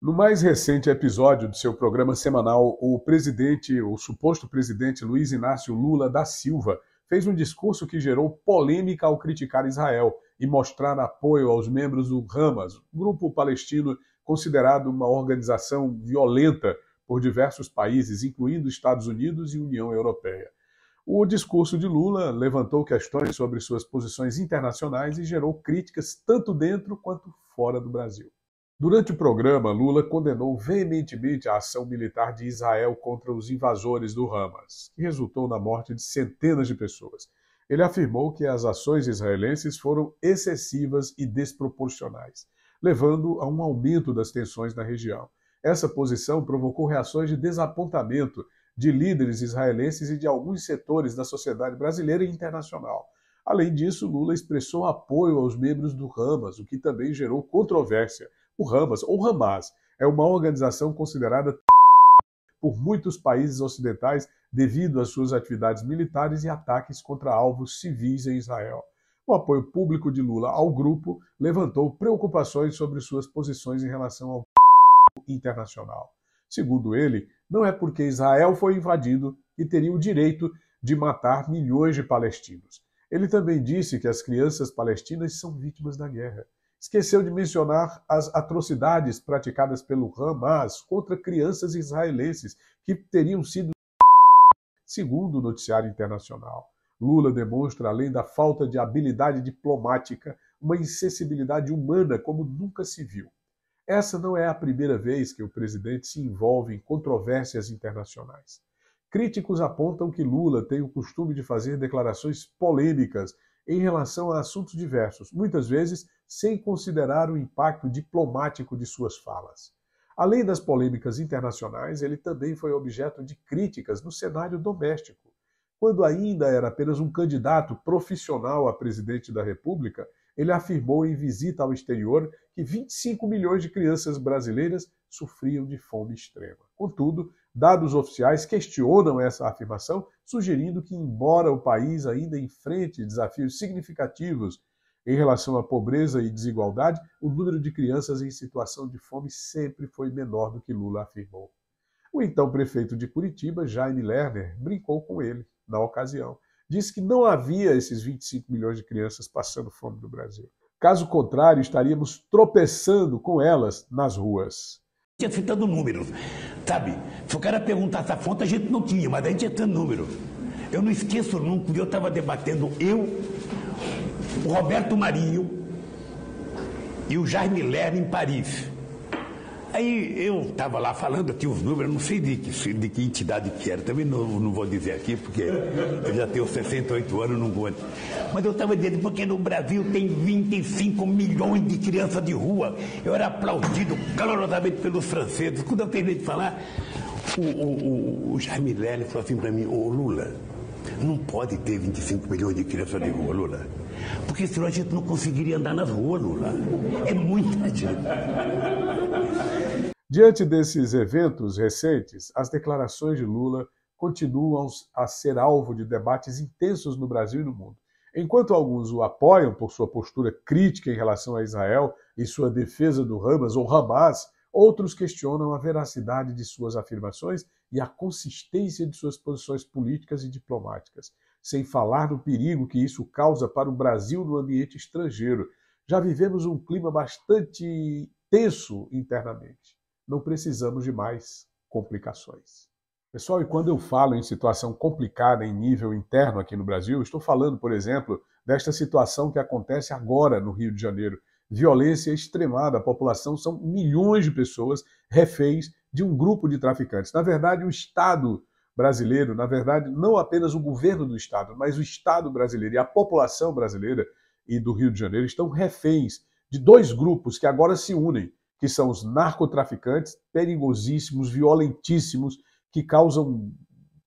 No mais recente episódio do seu programa semanal, o presidente, o suposto presidente Luiz Inácio Lula da Silva, fez um discurso que gerou polêmica ao criticar Israel e mostrar apoio aos membros do Hamas, grupo palestino considerado uma organização violenta por diversos países, incluindo Estados Unidos e União Europeia. O discurso de Lula levantou questões sobre suas posições internacionais e gerou críticas tanto dentro quanto fora do Brasil. Durante o programa, Lula condenou veementemente a ação militar de Israel contra os invasores do Hamas, que resultou na morte de centenas de pessoas. Ele afirmou que as ações israelenses foram excessivas e desproporcionais, levando a um aumento das tensões na região. Essa posição provocou reações de desapontamento de líderes israelenses e de alguns setores da sociedade brasileira e internacional. Além disso, Lula expressou apoio aos membros do Hamas, o que também gerou controvérsia o Hamas, ou Hamas, é uma organização considerada por muitos países ocidentais devido às suas atividades militares e ataques contra alvos civis em Israel. O apoio público de Lula ao grupo levantou preocupações sobre suas posições em relação ao internacional. Segundo ele, não é porque Israel foi invadido que teria o direito de matar milhões de palestinos. Ele também disse que as crianças palestinas são vítimas da guerra esqueceu de mencionar as atrocidades praticadas pelo Hamas contra crianças israelenses que teriam sido segundo o noticiário internacional. Lula demonstra, além da falta de habilidade diplomática, uma insensibilidade humana como nunca se viu. Essa não é a primeira vez que o presidente se envolve em controvérsias internacionais. Críticos apontam que Lula tem o costume de fazer declarações polêmicas em relação a assuntos diversos, muitas vezes sem considerar o impacto diplomático de suas falas. Além das polêmicas internacionais, ele também foi objeto de críticas no cenário doméstico. Quando ainda era apenas um candidato profissional a presidente da República, ele afirmou em visita ao exterior que 25 milhões de crianças brasileiras sofriam de fome extrema. Contudo, dados oficiais questionam essa afirmação, sugerindo que, embora o país ainda enfrente desafios significativos em relação à pobreza e desigualdade, o número de crianças em situação de fome sempre foi menor do que Lula afirmou. O então prefeito de Curitiba, Jaime Lerner, brincou com ele na ocasião. Disse que não havia esses 25 milhões de crianças passando fome no Brasil. Caso contrário, estaríamos tropeçando com elas nas ruas. Tinha fitando número, sabe? Se o cara perguntar essa fonte, a gente não tinha, mas a gente tinha número. Eu não esqueço nunca, eu estava debatendo, eu, o Roberto Marinho e o Jaime Lerner em Paris. Aí eu estava lá falando, eu tinha os números, não sei de que, de que entidade que era, também não, não vou dizer aqui, porque eu já tenho 68 anos, não aguento. Mas eu estava dizendo, porque no Brasil tem 25 milhões de crianças de rua. Eu era aplaudido calorosamente pelos franceses. Quando eu terminei de falar, o, o, o, o Jaime Lely falou assim para mim, ô Lula, não pode ter 25 milhões de crianças de rua, Lula. Porque senão a gente não conseguiria andar na rua, Lula. É muita gente. Diante desses eventos recentes, as declarações de Lula continuam a ser alvo de debates intensos no Brasil e no mundo. Enquanto alguns o apoiam por sua postura crítica em relação a Israel e sua defesa do Hamas ou Hamas, outros questionam a veracidade de suas afirmações e a consistência de suas posições políticas e diplomáticas sem falar no perigo que isso causa para o Brasil no ambiente estrangeiro. Já vivemos um clima bastante tenso internamente. Não precisamos de mais complicações. Pessoal, e quando eu falo em situação complicada em nível interno aqui no Brasil, estou falando, por exemplo, desta situação que acontece agora no Rio de Janeiro. Violência extremada, a população são milhões de pessoas reféns de um grupo de traficantes. Na verdade, o Estado brasileiro, na verdade, não apenas o governo do Estado, mas o Estado brasileiro e a população brasileira e do Rio de Janeiro estão reféns de dois grupos que agora se unem, que são os narcotraficantes, perigosíssimos, violentíssimos, que causam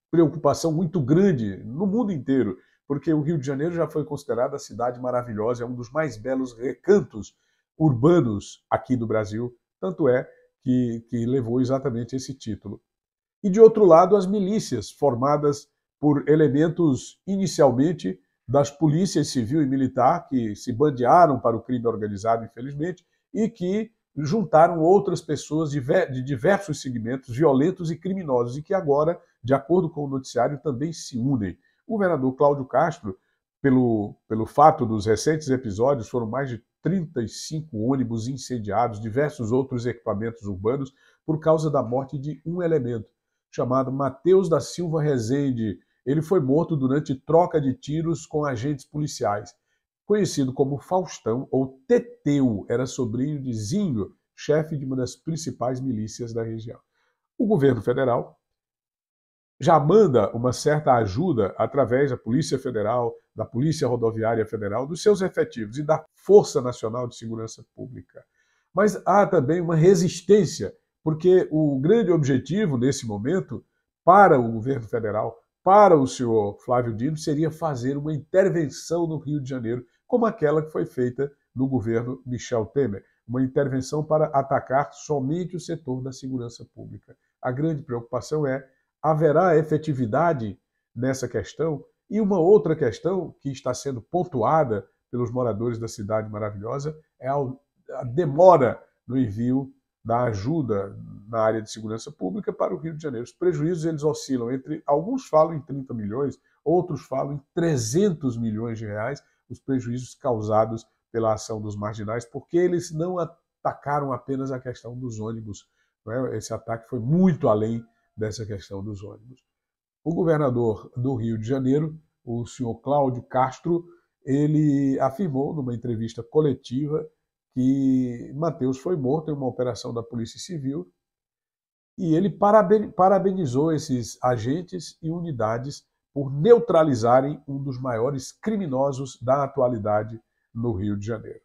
preocupação muito grande no mundo inteiro, porque o Rio de Janeiro já foi considerado a cidade maravilhosa, é um dos mais belos recantos urbanos aqui do Brasil, tanto é que, que levou exatamente esse título e de outro lado as milícias, formadas por elementos inicialmente das polícias civil e militar, que se bandearam para o crime organizado, infelizmente, e que juntaram outras pessoas de diversos segmentos violentos e criminosos e que agora, de acordo com o noticiário, também se unem. O governador Cláudio Castro, pelo, pelo fato dos recentes episódios, foram mais de 35 ônibus incendiados, diversos outros equipamentos urbanos, por causa da morte de um elemento chamado Mateus da Silva Rezende. Ele foi morto durante troca de tiros com agentes policiais. Conhecido como Faustão ou Teteu, era sobrinho de Zinho, chefe de uma das principais milícias da região. O governo federal já manda uma certa ajuda através da Polícia Federal, da Polícia Rodoviária Federal, dos seus efetivos e da Força Nacional de Segurança Pública. Mas há também uma resistência porque o grande objetivo nesse momento para o governo federal, para o senhor Flávio Dino, seria fazer uma intervenção no Rio de Janeiro, como aquela que foi feita no governo Michel Temer, uma intervenção para atacar somente o setor da segurança pública. A grande preocupação é: haverá efetividade nessa questão? E uma outra questão que está sendo pontuada pelos moradores da cidade maravilhosa é a demora no envio da ajuda na área de segurança pública para o Rio de Janeiro. Os prejuízos eles oscilam entre alguns falam em 30 milhões, outros falam em 300 milhões de reais, os prejuízos causados pela ação dos marginais, porque eles não atacaram apenas a questão dos ônibus. É? Esse ataque foi muito além dessa questão dos ônibus. O governador do Rio de Janeiro, o senhor Cláudio Castro, ele afirmou numa entrevista coletiva que Mateus foi morto em uma operação da Polícia Civil e ele parabenizou esses agentes e unidades por neutralizarem um dos maiores criminosos da atualidade no Rio de Janeiro.